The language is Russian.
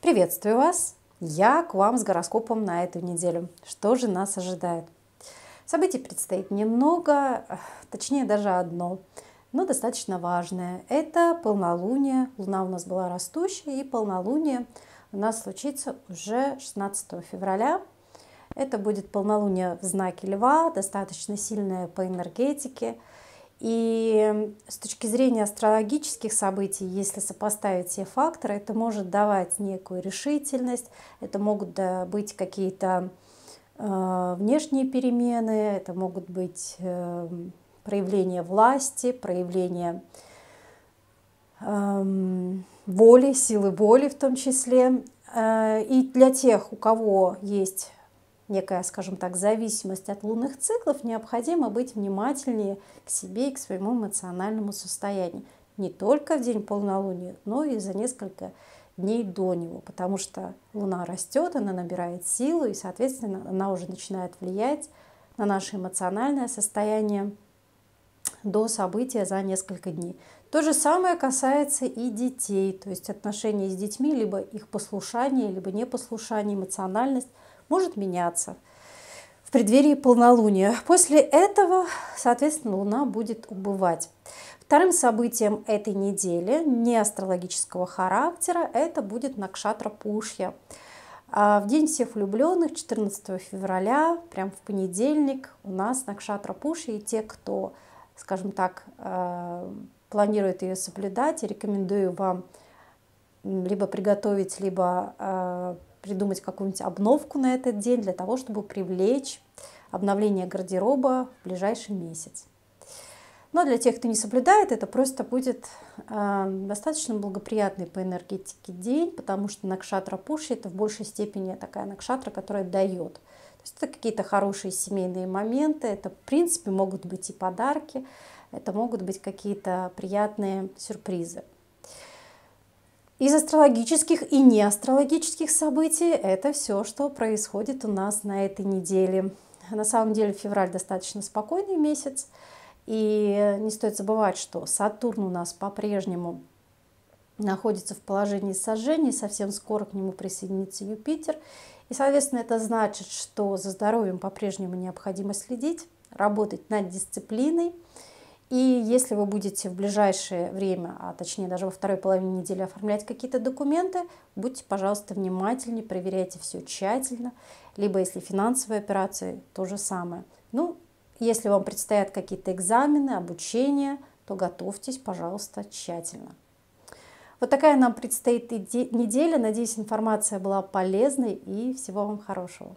Приветствую вас! Я к вам с гороскопом на эту неделю. Что же нас ожидает? Событий предстоит немного, э, точнее даже одно, но достаточно важное. Это полнолуние. Луна у нас была растущая, и полнолуние у нас случится уже 16 февраля. Это будет полнолуние в знаке Льва, достаточно сильное по энергетике. И эм, с точки зрения астрологических событий, если сопоставить все факторы, это может давать некую решительность, это могут быть какие-то э, внешние перемены, это могут быть эм, проявление власти, проявление эм, воли, силы воли в том числе. Э, и для тех, у кого есть некая, скажем так, зависимость от лунных циклов, необходимо быть внимательнее к себе и к своему эмоциональному состоянию. Не только в день полнолуния, но и за несколько дней до него, потому что Луна растет, она набирает силу, и, соответственно, она уже начинает влиять на наше эмоциональное состояние до события за несколько дней. То же самое касается и детей, то есть отношения с детьми, либо их послушание, либо непослушание, эмоциональность может меняться в преддверии полнолуния. После этого, соответственно, Луна будет убывать. Вторым событием этой недели, не астрологического характера, это будет Накшатра Пушья. А в День всех влюбленных, 14 февраля, прям в понедельник, у нас Накшатра Пушья, и те, кто, скажем так, э, планирует ее соблюдать, рекомендую вам либо приготовить, либо э, придумать какую-нибудь обновку на этот день для того, чтобы привлечь обновление гардероба в ближайший месяц. Но для тех, кто не соблюдает, это просто будет э, достаточно благоприятный по энергетике день, потому что накшатра пуши это в большей степени такая накшатра, которая дает. То есть это какие-то хорошие семейные моменты, это в принципе могут быть и подарки, это могут быть какие-то приятные сюрпризы из астрологических и неастрологических событий это все, что происходит у нас на этой неделе. На самом деле февраль достаточно спокойный месяц, и не стоит забывать, что Сатурн у нас по-прежнему находится в положении сожжения, совсем скоро к нему присоединится Юпитер. И, соответственно, это значит, что за здоровьем по-прежнему необходимо следить, работать над дисциплиной, и если вы будете в ближайшее время, а точнее даже во второй половине недели оформлять какие-то документы, будьте, пожалуйста, внимательнее, проверяйте все тщательно. Либо если финансовые операции, то же самое. Ну, если вам предстоят какие-то экзамены, обучение, то готовьтесь, пожалуйста, тщательно. Вот такая нам предстоит неделя. Надеюсь, информация была полезной и всего вам хорошего.